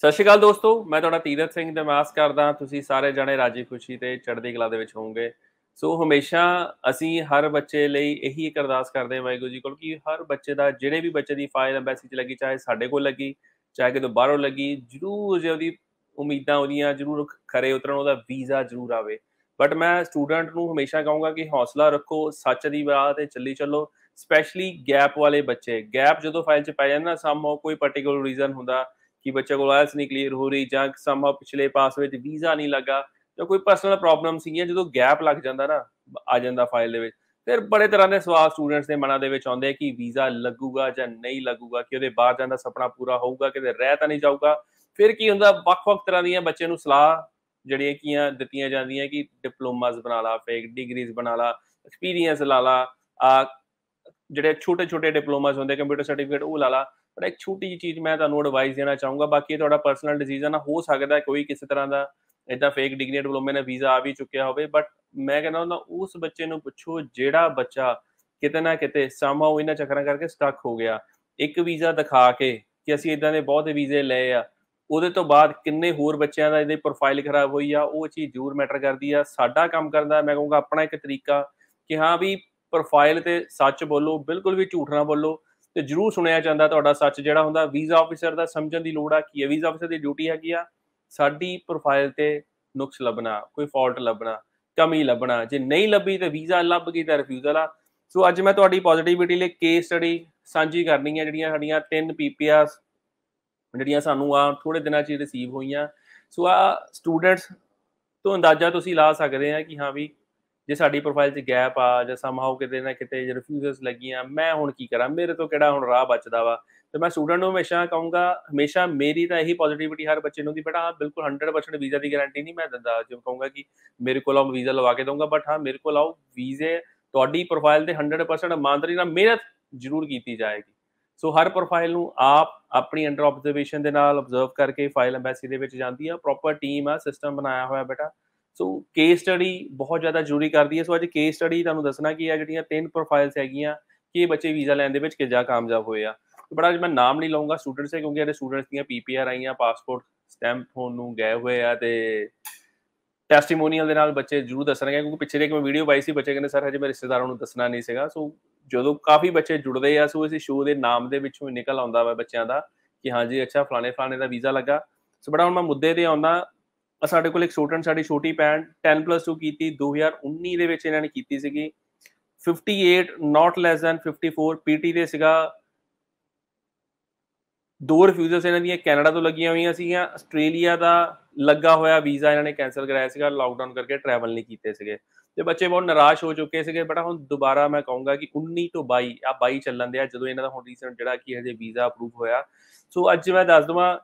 ਸਤਿ ਸ਼੍ਰੀ ਅਕਾਲ ਦੋਸਤੋ ਮੈਂ ਤੁਹਾਡਾ ਤੀਰਤ ਸਿੰਘ ਤੇ ਮਾਸ ਕਰਦਾ ਤੁਸੀਂ ਸਾਰੇ ਜਣੇ ਰਾਜੀ ਖੁਸ਼ੀ ਤੇ ਚੜ੍ਹਦੀ ਕਲਾ ਦੇ ਵਿੱਚ ਹੋਵੋਗੇ ਸੋ ਹਮੇਸ਼ਾ ਅਸੀਂ ਹਰ ਬੱਚੇ ਲਈ ਇਹੀ ਇੱਕ ਅਰਦਾਸ ਕਰਦੇ ਹਾਂ ਵਾਹਿਗੁਰੂ ਜੀ ਕੋਲ ਕਿ ਹਰ ਬੱਚੇ ਦਾ ਜਿਹੜੇ ਵੀ ਬੱਚੇ ਦੀ ਫਾਈਲ ਐਮਬੈਸੀ 'ਚ ਲੱਗੀ ਚਾਹੇ ਸਾਡੇ ਕੋਲ ਲੱਗੀ ਚਾਹੇ ਕਿਤੇ ਬਾਹਰੋਂ ਲੱਗੀ ਜਰੂਰ ਜੇ ਉਹਦੀ ਉਮੀਦਾਂ ਉਹਦੀਆਂ ਜਰੂਰ ਖਰੇ ਉਤਰਨ ਉਹਦਾ ਵੀਜ਼ਾ ਜਰੂਰ ਆਵੇ ਬਟ ਮੈਂ ਸਟੂਡੈਂਟ ਨੂੰ ਹਮੇਸ਼ਾ ਕਹਾਂਗਾ ਕਿ ਹੌਸਲਾ ਰੱਖੋ ਸੱਚ ਦੀ ਰਾਹ ਤੇ ਚੱਲੀ ਚੱਲੋ ਸਪੈਸ਼ਲੀ ਗੈਪ ਵਾਲੇ ਬੱਚੇ ਗੈਪ ਜਦੋਂ ਫਾਈਲ 'ਚ ਪੈ ਜਾਂਦਾ ਸਮ ਕੋਈ ਪਾਰਟਿਕੂਲਰ ਰੀਜ਼ਨ ਹੁੰਦਾ ਕਿ ਬੱਚੇ ਕੋਲ ਆਇਲਸ ਨਹੀਂ ਕਲੀਅਰ ਹੋ ਰਹੀ ਜਾਂ ਸਮਹਾ ਪਿਛਲੇ ਪਾਸ ਵਿੱਚ ਵੀਜ਼ਾ ਨਹੀਂ ਲੱਗਾ ਜਾਂ ਕੋਈ ਪਰਸਨਲ ਪ੍ਰੋਬਲਮ ਸੀਗੀਆਂ ਜਦੋਂ ਗੈਪ ਲੱਗ ਜਾਂਦਾ ਨਾ ਆ ਜਾਂਦਾ ਫਾਈਲ ਦੇ ਵਿੱਚ ਫਿਰ ਬੜੇ ਤਰ੍ਹਾਂ ਦੇ ਸਵਾਲ ਸਟੂਡੈਂਟਸ ਦੇ ਮਨਾਂ ਦੇ ਵਿੱਚ ਆਉਂਦੇ ਕਿ ਵੀਜ਼ਾ ਲੱਗੂਗਾ ਜਾਂ ਨਹੀਂ ਲੱਗੂਗਾ ਕਿ ਉਹਦੇ ਬਾਅਦ ਜਾਂਦਾ ਸੁਪਨਾ ਪੂਰਾ ਹੋਊਗਾ ਕਿਤੇ ਰਹਿ ਤਾਂ ਨਹੀਂ ਜਾਊਗਾ ਫਿਰ ਕੀ ਹੁੰਦਾ ਵੱਖ-ਵੱਖ ਤਰ੍ਹਾਂ ਦੀਆਂ ਬੱਚੇ ਨੂੰ ਸਲਾਹ ਜਿਹੜੀਆਂ ਕੀਆਂ ਦਿੱਤੀਆਂ ਜਾਂਦੀਆਂ ਕਿ ਡਿਪਲੋਮਾਸ ਬਣਾ ਲਾ ਫੇਕ ਡਿਗਰੀਜ਼ ਬਣਾ ਲਾ ਐਕਸਪੀਰੀਅੰਸ ਲਾ ਲਾ ਜਿਹੜੇ ਛੋਟੇ-ਛੋਟੇ ਡਿਪਲੋਮਾਸ ਹੁੰਦੇ ਕੰਪਿਊਟਰ ਸਰਟੀਫਿਕੇਟ ਉਹ ਲਾ ਲਾ ਪਰ ਇੱਕ ਛੋਟੀ ਜੀ ਚੀਜ਼ ਮੈਂ ਤੁਹਾਨੂੰ ਐਡਵਾਈਸ ਦੇਣਾ ਚਾਹੂੰਗਾ ਬਾਕੀ ਇਹ ਤੁਹਾਡਾ ਪਰਸਨਲ ਡਿਸੀਜਨ ਆ ਹੋ ਸਕਦਾ ਕੋਈ ਕਿਸੇ ਤਰ੍ਹਾਂ ਦਾ ਇਦਾਂ ਫੇਕ ਡਿਗਰੀ ਡਿਪਲੋਮੇ ਨਾਲ ਵੀਜ਼ਾ ਆ ਵੀ ਚੁੱਕਿਆ ਹੋਵੇ ਬਟ ਮੈਂ ਕਹਿੰਦਾ ਹੁੰਦਾ ਉਸ ਬੱਚੇ ਨੂੰ ਪੁੱਛੋ ਜਿਹੜਾ ਬੱਚਾ ਕਿਤੇ ਨਾ ਕਿਤੇ ਸਾਮਾਉ ਇਹਨਾਂ ਚੱਕਰਾਂ ਕਰਕੇ ਸਟਕ ਹੋ ਗਿਆ ਇੱਕ ਵੀਜ਼ਾ ਦਿਖਾ ਕੇ ਕਿ ਅਸੀਂ ਇਦਾਂ ਦੇ ਬਹੁਤ ਵੀਜ਼ੇ ਲਏ ਆ ਉਹਦੇ ਤੋਂ ਬਾਅਦ ਕਿੰਨੇ ਹੋਰ ਬੱਚਿਆਂ ਦਾ ਇਹਦੀ ਪ੍ਰੋਫਾਈਲ ਖਰਾਬ ਹੋਈ ਆ ਉਹ ਚੀਜ਼ ਜ਼ਰੂਰ ਮੈਟਰ ਕਰਦੀ ਆ ਸਾਡਾ ਕੰਮ ਕਰਦਾ ਮੈਂ ਕਹੂੰਗਾ ਆਪਣਾ ਇੱਕ ਤਰੀਕਾ ਕਿ ਹਾਂ ਵੀ ਪ੍ਰੋਫਾਈਲ ਤੇ ਸੱਚ ਬੋਲੋ ਬਿਲਕੁਲ ਵੀ ਝੂਠ ਨਾ ਬੋਲੋ ਤੇ ਜਰੂਰ ਸੁਣਿਆ ਜਾਂਦਾ ਤੁਹਾਡਾ ਸੱਚ ਜਿਹੜਾ ਹੁੰਦਾ ਵੀਜ਼ਾ ਆਫੀਸਰ ਦਾ ਸਮਝਣ ਦੀ ਲੋੜ ਆ ਕੀ ਹੈ ਵੀਜ਼ਾ ਆਫੀਸਰ ਦੀ ਡਿਊਟੀ ਹੈਗੀ ਆ ਸਾਡੀ ਪ੍ਰੋਫਾਈਲ ਤੇ ਨੁਕਸ ਲੱਭਣਾ ਕੋਈ ਫਾਲਟ ਲੱਭਣਾ ਕਮੀ ਲੱਭਣਾ ਜੇ ਨਹੀਂ ਲੱਭੀ ਤੇ ਵੀਜ਼ਾ ਲੱਭ ਗਈ ਤਾਂ ਰਿਫਿਊਜ਼ਲ ਆ ਸੋ ਅੱਜ ਮੈਂ ਤੁਹਾਡੀ ਪੋਜ਼ਿਟਿਵਿਟੀ ਲਈ ਕੇਸ ਸਟੱਡੀ ਸਾਂਝੀ ਕਰਨੀ ਹੈ ਜਿਹੜੀਆਂ ਸਾਡੀਆਂ ਤਿੰਨ ਪੀਪੀਆਸ ਜਿਹੜੀਆਂ ਸਾਨੂੰ ਆ ਥੋੜੇ ਦਿਨਾਂ 'ਚ ਰਿਸੀਵ ਹੋਈਆਂ ਸੋ ਆ ਸਟੂਡੈਂਟਸ ਤੋਂ ਅੰਦਾਜ਼ਾ ਤੁਸੀਂ ਲਾ ਸਕਦੇ ਆ ਕਿ ਹਾਂ ਵੀ ਜੇ ਸਾਡੀ ਪ੍ਰੋਫਾਈਲ 'ਚ ਗੈਪ ਆ ਜਾਂ ਸਮਹਾਉ ਕਿਤੇ ਨਾ ਕਿਤੇ ਰਿਫਿਊਜ਼ਸ ਲੱਗੀਆਂ ਮੈਂ ਹੁਣ ਕੀ ਕਰਾਂ ਮੇਰੇ ਤੋਂ ਕਿਹੜਾ ਹੁਣ ਰਾਹ ਬਚਦਾ ਵਾ ਤੇ ਮੈਂ ਸਟੂਡੈਂਟ ਨੂੰ ਹਮੇਸ਼ਾ ਕਹੂੰਗਾ ਹਮੇਸ਼ਾ ਮੇਰੀ ਤਾਂ ਇਹੀ ਪੋਜ਼ਿਟਿਵਿਟੀ ਹਰ ਬੱਚੇ ਨੂੰ ਦੀ ਬੇਟਾ ਆ ਬਿਲਕੁਲ 100% ਵੀਜ਼ਾ ਦੀ ਗਾਰੰਟੀ ਨਹੀਂ ਮੈਂ ਦਿੰਦਾ ਜਿਵੇਂ ਕਹੂੰਗਾ ਕਿ ਮੇਰੇ ਕੋਲ ਆਓ ਵੀਜ਼ਾ ਲਵਾ ਕੇ ਦਊਂਗਾ ਬਟ ਹਾਂ ਮੇਰੇ ਕੋਲ ਆਓ ਵੀਜ਼ੇ ਤੁਹਾਡੀ ਪ੍ਰੋਫਾਈਲ ਤੇ 100% ਇਮਾਨਦਾਰੀ ਨਾਲ ਮਿਹਨਤ ਜ਼ਰੂਰ ਕੀਤੀ ਜਾਏਗੀ ਸੋ ਹਰ ਪ੍ਰੋਫਾਈਲ ਨੂੰ ਆਪ ਆਪਣੀ ਅੰਡਰ ਆਬਜ਼ਰਵੇਸ਼ਨ ਦੇ ਨਾਲ ਆਬਜ਼ਰਵ ਕਰਕੇ ਫਾਈਲ ਐਮਬੈਸੀ ਦੇ ਵਿੱਚ ਜਾਂਦੀ ਆ ਪ੍ਰੋਪਰ ਟੀਮ ਆ ਸਿਸਟਮ ਬਣਾਇਆ ਹੋਇਆ ਬੇਟਾ ਸੋ ਕੇਸ ਸਟੱਡੀ ਬਹੁਤ ਜ਼ਿਆਦਾ ਜ਼ਰੂਰੀ ਕਰਦੀ ਹੈ ਸੋ ਅੱਜ ਕੇਸ ਸਟੱਡੀ ਤੁਹਾਨੂੰ ਦੱਸਣਾ ਕੀ ਹੈ ਜਿਹੜੀਆਂ ਤਿੰਨ ਪ੍ਰੋਫਾਈਲਸ ਹੈਗੀਆਂ ਕਿ ਬੱਚੇ ਵੀਜ਼ਾ ਲੈਣ ਦੇ ਵਿੱਚ ਕਿੰਜਾ ਕਾਮਯਾਬ ਹੋਏ ਆ ਬੜਾ ਮੈਂ ਨਾਮ ਨਹੀਂ ਲਵਾਂਗਾ ਸਟੂਡੈਂਟਸ ਹੈ ਕਿਉਂਕਿ ਇਹਦੇ ਸਟੂਡੈਂਟਸ ਦੀਆਂ ਪੀਪੀਆਰ ਆਈਆਂ ਪਾਸਪੋਰਟ ਸਟੈਂਪ ਹੋਣ ਨੂੰ ਗਏ ਹੋਏ ਆ ਤੇ ਟੈਸਟੀਮੋਨੀਅਲ ਦੇ ਨਾਲ ਬੱਚੇ ਜ਼ਰੂਰ ਦੱਸਣਗੇ ਕਿਉਂਕਿ ਪਿੱਛੇ ਦੇ ਇੱਕ ਮੈਂ ਵੀਡੀਓ ਪਾਈ ਸੀ ਬੱਚੇ ਕਹਿੰਦੇ ਸਰ ਹਜੇ ਮੈਂ ਰਿਸ਼ਤੇਦਾਰਾਂ ਨੂੰ ਦੱਸਣਾ ਨਹੀਂ ਸੀਗਾ ਸੋ ਜਦੋਂ ਕਾਫੀ ਬੱਚੇ ਜੁੜਦੇ ਆ ਸੋ ਅਸੀਂ ਸ਼ੋਅ ਦੇ ਨਾਮ ਦੇ ਵਿੱਚੋਂ ਨਿਕਲ ਆਉਂਦਾ ਵਾ ਬੱਚਿਆਂ ਦਾ ਕਿ ਹਾਂਜੀ ਅੱਛਾ ਫਲਾਣੇ ਫਲਾਣੇ ਦਾ ਵੀਜ਼ਾ ਲੱਗਾ ਸੋ ਬੜਾ ਹੁਣ ਮੈਂ ਮੁੱਦੇ ਤੇ ਆਉਂਦਾ ਸਾਡੇ ਕੋਲ ਇੱਕ ਸਟੂਡੈਂਟ ਸਾਡੀ ਛੋਟੀ ਭੈਣ 10+2 ਕੀਤੀ 2019 ਦੇ ਵਿੱਚ ਇਹਨਾਂ ਨੇ ਕੀਤੀ ਸੀਗੀ 58 ਨਾਟ ਲੈਸ ਥੈਨ 54 ਪੀਟੀ ਦੇ ਸੀਗਾ ਦੋ ਰਿਫਿਊਜ਼ਰਸ ਇਹਨਾਂ ਦੀਆਂ ਕੈਨੇਡਾ ਤੋਂ ਲੱਗੀਆਂ ਹੋਈਆਂ ਸੀਗੀਆਂ ਆਸਟ੍ਰੇਲੀਆ ਦਾ ਲੱਗਾ ਹੋਇਆ ਵੀਜ਼ਾ ਇਹਨਾਂ ਨੇ ਕੈਨਸਲ ਕਰਾਇਆ ਸੀਗਾ ਲਾਕਡਾਊਨ ਕਰਕੇ ਟਰੈਵਲ ਨਹੀਂ ਕੀਤੇ ਸੀਗੇ ਤੇ ਬੱਚੇ ਬਹੁਤ ਨਿਰਾਸ਼ ਹੋ ਚੁੱਕੇ ਸੀਗੇ ਬਟ ਹੁਣ ਦੁਬਾਰਾ ਮੈਂ ਕਹੂੰਗਾ ਕਿ 19 ਤੋਂ 22 ਆ 22 ਚੱਲਣ ਦੇ ਆ ਜਦੋਂ ਇਹਨਾਂ ਦਾ ਹੁਣ ਰੀਸੈਂਟ ਜਿਹੜਾ ਕੀ ਹਜੇ ਵੀਜ਼ਾ ਅਪਰੂਵ ਹੋਇਆ ਸੋ ਅੱਜ ਮੈਂ ਦੱਸ ਦਵਾਂ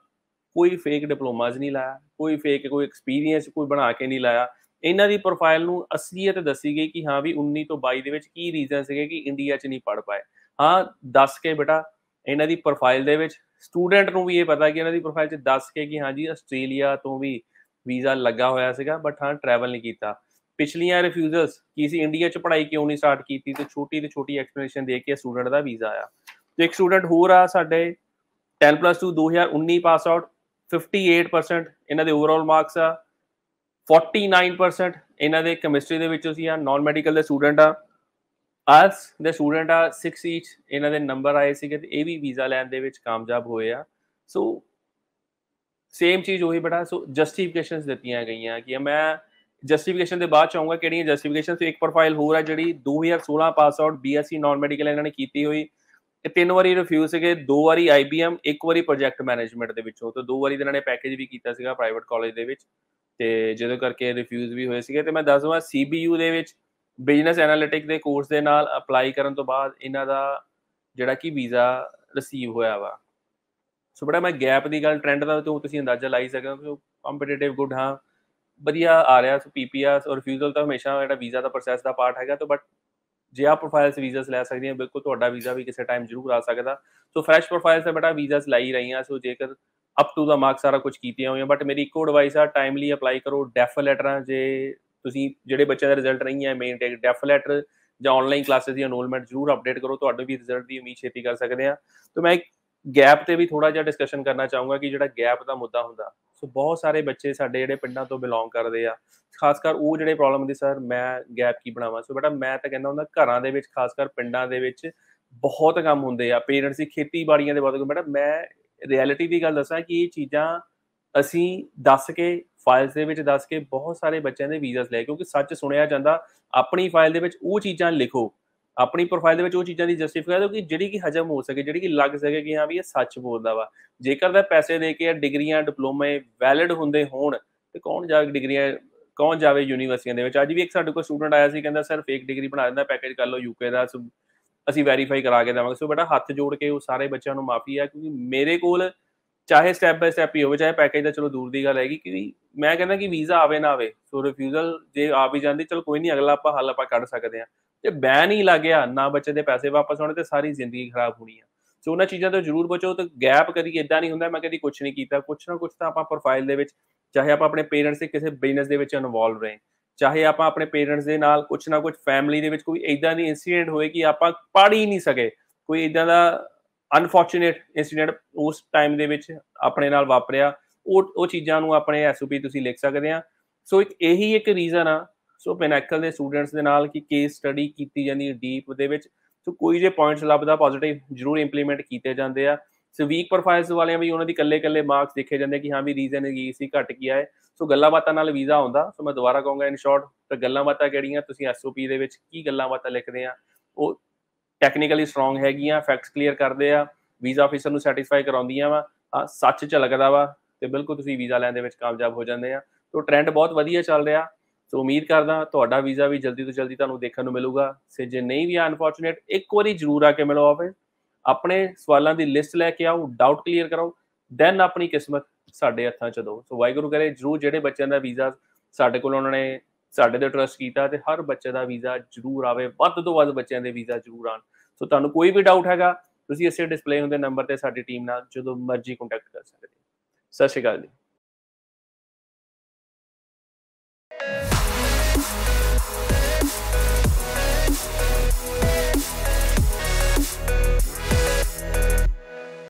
ਕੋਈ ਫੇਕ ਡਿਪਲੋਮਾਜ਼ ਨਹੀਂ ਲਾਇਆ ਕੋਈ ਫੇਕ ਕੋਈ ਐਕਸਪੀਰੀਅੰਸ ਕੋਈ ਬਣਾ ਕੇ ਨਹੀਂ ਲਾਇਆ ਇਹਨਾਂ ਦੀ ਪ੍ਰੋਫਾਈਲ ਨੂੰ ਅਸਲੀਅਤ ਦੱਸੀ ਗਈ ਕਿ ਹਾਂ ਵੀ 19 ਤੋਂ 22 ਦੇ ਵਿੱਚ ਕੀ ਰੀਜ਼ਨ ਸੀਗੇ ਕਿ ਇੰਡੀਆ 'ਚ ਨਹੀਂ ਪੜ ਪਾਏ ਹਾਂ ਦੱਸ ਕੇ ਬੇਟਾ ਇਹਨਾਂ ਦੀ ਪ੍ਰੋਫਾਈਲ ਦੇ ਵਿੱਚ ਸਟੂਡੈਂਟ ਨੂੰ ਵੀ ਇਹ ਪਤਾ ਕਿ ਇਹਨਾਂ ਦੀ ਪ੍ਰੋਫਾਈਲ 'ਚ ਦੱਸ ਕੇ ਕਿ ਹਾਂ ਜੀ ਆਸਟ੍ਰੇਲੀਆ ਤੋਂ ਵੀ ਵੀਜ਼ਾ ਲੱਗਾ ਹੋਇਆ ਸੀਗਾ ਬਟ ਹਾਂ ਟਰੈਵਲ ਨਹੀਂ ਕੀਤਾ ਪਿਛਲੀਆਂ ਰਿਫਿਊਜ਼ਲਸ ਕੀ ਸੀ ਇੰਡੀਆ 'ਚ ਪੜ੍ਹਾਈ ਕਿਉਂ ਨਹੀਂ ਸਟਾਰਟ ਕੀਤੀ ਤੇ ਛੋਟੀ ਤੇ ਛੋਟੀ ਐਕਸਪਲੇਨੇਸ਼ਨ ਦੇ ਕੇ ਸਟੂਡੈਂਟ ਦਾ ਵੀਜ਼ਾ ਆਇਆ ਤੇ ਇੱਕ ਸਟੂਡੈਂਟ ਹੋਰ ਆ ਸਾਡੇ 10 2019 ਪਾਸ ਆਊਟ 58% ਇਹਨਾਂ ਦੇ ਓਵਰਆਲ ਮਾਰਕਸ ਆ 49% ਇਹਨਾਂ ਦੇ ਕੈਮਿਸਟਰੀ ਦੇ ਵਿੱਚੋਂ ਸੀ ਆ ਨਾਨ ਮੈਡੀਕਲ ਦੇ ਸਟੂਡੈਂਟ ਆ ਆਸ ਦੇ ਸਟੂਡੈਂਟ ਆ 6 ਈਚ ਇਹਨਾਂ ਦੇ ਨੰਬਰ ਆਏ ਸੀਗੇ ਤੇ ਇਹ ਵੀ ਵੀਜ਼ਾ ਲੈਣ ਦੇ ਵਿੱਚ ਕਾਮਯਾਬ ਹੋਏ ਆ ਸੋ ਸੇਮ ਚੀਜ਼ ਉਹੀ ਬੜਾ ਸੋ ਜਸਟੀਫਿਕੇਸ਼ਨਸ ਦਿੱਤੀਆਂ ਗਈਆਂ ਕਿ ਮੈਂ ਜਸਟੀਫਿਕੇਸ਼ਨ ਦੇ ਬਾਅਦ ਚਾਹੂੰਗਾ ਕਿਹੜੀਆਂ ਜਸਟੀਫਿਕੇਸ਼ਨਸ ਇੱਕ ਪ੍ਰੋਫਾਈਲ ਹੋਰ ਆ ਜਿਹੜੀ 2016 pass out BSc non medical ਇਹਨਾਂ ਨੇ ਕੀਤੀ ਹੋਈ ਇਹ ਤਿੰਨ ਵਾਰੀ ਰਿਫਿਊਜ਼ ਸੀਗੇ ਦੋ ਵਾਰੀ IBM ਇੱਕ ਵਾਰੀ ਪ੍ਰੋਜੈਕਟ ਮੈਨੇਜਮੈਂਟ ਦੇ ਵਿੱਚੋਂ ਤੇ ਦੋ ਵਾਰੀ ਇਹਨਾਂ ਨੇ ਪੈਕੇਜ ਵੀ ਕੀਤਾ ਸੀਗਾ ਪ੍ਰਾਈਵੇਟ ਕਾਲਜ ਦੇ ਵਿੱਚ ਤੇ ਜਿਹਦੇ ਕਰਕੇ ਰਿਫਿਊਜ਼ ਵੀ ਹੋਏ ਸੀਗੇ ਤੇ ਮੈਂ ਦੱਸਵਾਂ CBU ਦੇ ਵਿੱਚ ਬਿਜ਼ਨਸ ਐਨਾਲਿਟਿਕ ਦੇ ਕੋਰਸ ਦੇ ਨਾਲ ਅਪਲਾਈ ਕਰਨ ਤੋਂ ਬਾਅਦ ਇਹਨਾਂ ਦਾ ਜਿਹੜਾ ਕਿ ਵੀਜ਼ਾ ਰਿਸੀਵ ਹੋਇਆ ਵਾ ਸੋ ਬੜਾ ਮੈਂ ਗੈਪ ਦੀ ਗੱਲ ਟ੍ਰੈਂਡ ਦਾ ਤੋਂ ਤੁਸੀਂ ਅੰਦਾਜ਼ਾ ਲਾਈ ਸਕਦੇ ਹੋ ਕੰਪੀਟੀਟਿਵ ਗੁੱਡ ਹਾਂ ਵਧੀਆ ਆ ਰਿਹਾ ਸੋ ਪੀਪੀਆਰ ਔਰ ਰਿਫਿਊਜ਼ਲ ਤਾਂ ਹਮੇਸ਼ਾ ਜਿਹੜਾ ਵੀਜ਼ਾ ਦਾ ਪ੍ਰੋਸੈਸ ਦਾ ਪਾਰਟ ਹੈਗਾ ਤੇ ਬਟ ਜੇ ਆ ਪ੍ਰੋਫਾਈਲਸ ਵੀਜ਼ਾਸ ਲੈ ਆ ਬਿਲਕੁਲ ਤੁਹਾਡਾ ਵੀਜ਼ਾ ਵੀ ਕਿਸੇ ਟਾਈਮ ਜ਼ਰੂਰ ਆ ਸਕਦਾ ਸੋ ਫਰੈਸ਼ ਪ੍ਰੋਫਾਈਲਸ ਤੇ ਬੇਟਾ ਵੀਜ਼ਾਸ ਲਾਈ ਰਹੀਆਂ ਸੋ ਜੇਕਰ ਅਪ ਟੂ ਦਾ ਮਾਰਕ ਸਾਰਾ ਕੁਝ ਕੀਤੀਆਂ ਹੋਈਆਂ ਬਟ ਮੇਰੀ ਇੱਕੋ ਐਡਵਾਈਸ ਆ ਟਾਈਮਲੀ ਅਪਲਾਈ ਕਰੋ ਡੈਫ ਲੈਟਰਾਂ ਜੇ ਤੁਸੀਂ ਜਿਹੜੇ ਬੱਚਿਆਂ ਦਾ ਰਿਜ਼ਲਟ ਨਹੀਂ ਆ ਮੇਨ ਟੈਕ ਡੈਫ ਲੈਟਰ ਜਾਂ ਆਨਲਾਈਨ ਕਲਾਸਿਸ ਦੀ ਅਨਰੋਲਮੈਂਟ ਜ਼ਰੂਰ ਅਪਡੇਟ ਕਰੋ ਤੁਹਾਡੇ ਵੀ ਰਿਜ਼ਲਟ ਦੀ ਉਮੀਦ ਛੇਤੀ ਕਰ ਸਕਦੇ ਆ ਤੋਂ ਮੈਂ ਇੱਕ ਗੈਪ ਤੇ ਵੀ ਥੋੜਾ ਜਿਹਾ ਡਿਸਕਸ਼ਨ ਕਰਨਾ ਚਾਹੂੰਗਾ ਕਿ ਜਿਹੜਾ ਗੈਪ ਦਾ ਮੁੱਦਾ ਹੁੰਦਾ ਸੋ ਬਹੁਤ ਸਾਰੇ ਬੱਚੇ ਸਾਡੇ ਜਿਹੜੇ ਪਿੰਡਾਂ ਤੋਂ ਬਿਲੋਂਗ ਕਰਦੇ ਆ ਖਾਸ ਕਰ ਉਹ ਜਿਹੜੇ ਪ੍ਰੋਬਲਮ ਹੁੰਦੀ ਸਰ ਮੈਂ ਗੈਪ ਕੀ ਬਣਾਵਾਂ ਸੋ ਬੇਟਾ ਮੈਂ ਤਾਂ ਕਹਿੰਦਾ ਹੁੰਦਾ ਘਰਾਂ ਦੇ ਵਿੱਚ ਖਾਸ ਕਰ ਪਿੰਡਾਂ ਦੇ ਵਿੱਚ ਬਹੁਤ ਕੰਮ ਹੁੰਦੇ ਆ ਪੇਰੈਂਟਸ ਦੀ ਖੇਤੀਬਾੜੀਆਂ ਦੇ ਬਾਰੇ ਬੇਟਾ ਮੈਂ ਰਿਐਲਿਟੀ ਦੀ ਗੱਲ ਦੱਸਾਂ ਕਿ ਇਹ ਚੀਜ਼ਾਂ ਅਸੀਂ ਦੱਸ ਕੇ ਫਾਈਲਸ ਦੇ ਵਿੱਚ ਦੱਸ ਕੇ ਬਹੁਤ ਸਾਰੇ ਬੱਚਿਆਂ ਦੇ ਵੀਜ਼ਾਸ ਲੈ ਕਿਉਂਕਿ ਸੱਚ ਸੁਣਿਆ ਜਾਂਦਾ ਆਪਣੀ ਫਾਈਲ ਦੇ ਵਿੱਚ ਉਹ ਚੀਜ਼ਾਂ ਲਿਖੋ ਆਪਣੀ ਪ੍ਰੋਫਾਈਲ ਦੇ ਵਿੱਚ ਉਹ ਚੀਜ਼ਾਂ ਦੀ ਜਸਟੀਫਾਈ ਕਰੋ ਕਿ ਜਿਹੜੀ ਕਿ ਹਜਮ ਹੋ ਸਕੇ ਜਿਹੜੀ ਕਿ ਲੱਗ ਸਕੇ ਕਿ ਹਾਂ ਵੀ ਇਹ ਸੱਚ ਬੋਲਦਾ ਵਾ ਜੇਕਰ ਦਾ ਪੈਸੇ ਦੇ ਕੇ ਡਿਗਰੀਆਂ ਡਿਪਲੋਮੇ ਵੈਲਿਡ ਹੁੰਦੇ ਹੋਣ ਤੇ ਕੌਣ ਜਾ ਕੇ ਡਿਗਰੀਆਂ ਕੌਣ ਜਾਵੇ ਯੂਨੀਵਰਸਿਟੀਆਂ ਦੇ ਵਿੱਚ ਅੱਜ ਵੀ ਇੱਕ ਸਾਡੇ ਕੋਲ ਸਟੂਡੈਂਟ ਆਇਆ ਸੀ ਕਹਿੰਦਾ ਸਰ ਫੇਕ ਡਿਗਰੀ ਬਣਾ ਦਿੰਦਾ ਪੈਕੇਜ ਕਰ ਲਓ ਯੂਕੇ ਦਾ ਅਸੀਂ ਵੈਰੀਫਾਈ ਕਰਾ ਕੇ ਦੇਵਾਂਗੇ ਸੋ ਬੇਟਾ ਹੱਥ ਜੋੜ ਕੇ ਉਹ ਸਾਰੇ ਬੱਚਿਆਂ ਨੂੰ ਮਾਫੀ ਆ ਕਿਉਂਕਿ ਮੇਰੇ ਕੋਲ ਚਾਹੇ ਸਟੈਪ ਬਾਈ ਸਟੈਪ ਹੀ ਹੋਵੇ ਚਾਹੇ ਪੈਕੇਜ ਦਾ ਚਲੋ ਦੂਰ ਦੀ ਗੱਲ ਹੈਗੀ ਕਿ ਮੈਂ ਕਹਿੰਦਾ ਕਿ ਵੀਜ਼ਾ ਆਵੇ ਨਾ ਆਵੇ ਸੋ ਰਿਫਿਊਜ਼ਲ ਜੇ ਆ ਵੀ ਜਾਂਦੀ ਚਲੋ ਕੋਈ ਨਹੀਂ ਅਗਲਾ ਆਪਾਂ ਹੱਲ ਆਪਾਂ ਕੱਢ ਸਕਦੇ ਆ ਜੇ ਬੈ ਨਹੀਂ ਲੱਗਿਆ ਨਾ ਬੱਚੇ ਦੇ ਪੈਸੇ ਵਾਪਸ ਆਉਣੇ ਤੇ ਸਾਰੀ ਜ਼ਿੰਦਗੀ ਖਰਾਬ ਹੋਣੀ ਆ ਸੋ ਉਹਨਾਂ ਚੀਜ਼ਾਂ ਤੋਂ ਜ਼ਰੂਰ ਬਚੋ ਤੇ ਗੈਪ ਕਦੀ ਇਦਾਂ ਨਹੀਂ ਹੁੰਦਾ ਮੈਂ ਕਦੀ ਕੁਝ ਨਹੀਂ ਕੀਤਾ ਕੁਝ ਨਾ ਕੁਝ ਤਾਂ ਆਪਾਂ ਪ੍ਰੋਫਾਈਲ ਦੇ ਵਿੱਚ ਚਾਹੇ ਆਪਾਂ ਆਪਣੇ ਪੇਰੈਂਟਸ ਦੇ ਕਿਸੇ ਬਿਜ਼ਨਸ ਦੇ ਵਿੱਚ ਇਨਵੋਲਵ ਰਹੇ ਚਾਹੇ ਆਪਾਂ ਆਪਣੇ ਪੇਰੈਂਟਸ ਦੇ ਨਾਲ ਕੁਝ ਨਾ ਕੁਝ ਫੈਮਿਲੀ ਦੇ ਵਿੱਚ ਕੋਈ ਇਦਾਂ ਦੀ ਇਨਸੀਡੈਂਟ ਹੋਏ ਕਿ ਆਪਾਂ ਪੜ ਹੀ ਨਹੀਂ ਸਕੇ ਕੋਈ ਇਦਾਂ ਦਾ ਅਨਫੋਰਚੂਨੇਟ ਇਨਸੀਡੈਂਟ ਉਸ ਟਾਈਮ ਦੇ ਵਿੱਚ ਆਪਣੇ ਨਾਲ ਵਾਪਰਿਆ ਉਹ ਉਹ ਚੀਜ਼ਾਂ ਨੂੰ ਆਪਣੇ ਐਸਓਪੀ ਤੁਸੀਂ ਲਿਖ ਸਕਦੇ ਆ ਸੋ ਇੱਕ ਇਹੀ ਇੱਕ ਰੀਜ਼ਨ ਆ ਸੋ ਪਿਨੈਕਲ ਦੇ ਸਟੂਡੈਂਟਸ ਦੇ ਨਾਲ ਕਿ ਕੇਸ ਸਟੱਡੀ ਕੀਤੀ ਜਾਂਦੀ ਹੈ ਡੀਪ ਦੇ ਵਿੱਚ ਸੋ ਕੋਈ ਜੇ ਪੁਆਇੰਟਸ ਲੱਭਦਾ ਪੋਜ਼ਿਟਿਵ ਜ਼ਰੂਰ ਇੰਪਲੀਮੈਂਟ ਕੀਤੇ ਜਾਂਦੇ ਆ ਸੋ ਵੀਕ ਪ੍ਰੋਫਾਈਲਸ ਵਾਲਿਆਂ ਵੀ ਉਹਨਾਂ ਦੀ ਕੱਲੇ-ਕੱਲੇ ਮਾਰਕਸ ਦੇਖੇ ਜਾਂਦੇ ਕਿ ਹਾਂ ਵੀ ਰੀਜ਼ਨ ਕੀ ਸੀ ਘਟ ਗਿਆ ਹੈ ਸੋ ਗੱਲਾਂ ਬਾਤਾਂ ਨਾਲ ਵੀਜ਼ਾ ਆਉਂਦਾ ਸੋ ਮੈਂ ਦੁਬਾਰਾ ਕਹੂੰਗਾ ਇਨ ਸ਼ਾਰਟ ਤਾਂ ਗੱਲਾਂ ਬਾਤਾਂ ਕਿਹੜੀਆਂ ਤੁਸੀਂ ਐਸਓਪੀ ਦੇ ਵਿੱਚ ਕੀ ਗੱਲਾਂ ਬਾਤਾਂ ਲਿਖਦੇ ਆ ਉਹ ਟੈਕਨੀਕਲੀ ਸਟਰੋਂਗ ਹੈਗੀਆਂ ਫੈਕਟਸ ਕਲੀਅਰ ਕਰਦੇ ਆ ਵੀਜ਼ਾ ਆਫੀਸਰ ਨੂੰ ਸੈਟੀਸਫਾਈ ਕਰਾਉਂਦੀਆਂ ਵਾ ਸੱਚ ਚ ਲੱਗਦਾ ਵਾ ਤੇ ਬਿਲਕੁਲ ਤੁਸੀਂ ਵੀਜ਼ਾ ਲੈਣ ਦੇ ਵਿੱਚ ਕਾਮਯਾਬ ਹੋ ਜਾਂਦੇ ਆ ਸੋ ਟ੍ਰੈਂਡ ਬਹੁਤ ਵਧੀਆ ਚੱਲ ਰਿਹਾ ਸੋ ਉਮੀਦ ਕਰਦਾ ਤੁਹਾਡਾ ਵੀਜ਼ਾ ਵੀ ਜਲਦੀ ਤੋਂ ਜਲਦੀ ਤੁਹਾਨੂੰ ਦੇਖਣ ਨੂੰ ਮਿਲੂਗਾ ਸੇ ਜੇ ਨਹੀਂ ਵੀ ਅਨਫੋਰਚੂਨੇਟ ਇੱਕ ਵਾਰੀ ਜ਼ਰੂਰ ਆ ਕੇ ਮਿਲੋ ਆਫਿਸ ਆਪਣੇ ਸਵਾਲਾਂ ਦੀ ਲਿਸਟ ਲੈ ਕੇ ਆਓ ਡਾਊਟ ਕਲੀਅਰ ਕਰਾਓ ਦੈਨ ਆਪਣੀ ਕਿਸਮਤ ਸਾਡੇ ਹੱਥਾਂ ਚ ਦੋ ਸੋ ਵਾਹਿਗੁਰੂ ਕਰੇ ਜ਼ਰੂਰ ਜਿਹੜੇ ਬੱਚਿਆਂ ਦਾ ਵੀਜ਼ਾ ਸਾਡੇ ਕੋਲ ਉਹਨਾਂ ਨੇ ਸਾਡੇ ਤੇ ਟਰਸਟ ਕੀਤਾ ਤੇ ਹਰ ਬੱਚੇ ਦਾ ਵੀਜ਼ਾ ਜ਼ਰੂਰ ਆਵੇ ਵੱਧ ਤੋਂ ਵੱਧ ਬੱਚਿਆਂ ਦੇ ਵੀਜ਼ਾ ਜ਼ਰੂਰ ਆਣ ਸੋ ਤੁਹਾਨੂੰ ਕੋਈ ਵੀ ਡਾਊਟ ਹੈਗਾ ਤੁਸੀਂ ਇਸੇ ਡਿਸਪਲੇ ਹੁੰਦੇ ਨੰਬਰ ਤੇ ਸਾਡੀ ਟੀਮ ਨਾਲ ਜਦੋਂ ਮਰਜ਼ੀ ਕੰਟੈਕਟ ਕਰ ਸਕਦੇ ਸਤਿ ਸ਼੍ਰੀ ਅਕਾਲ ਜੀ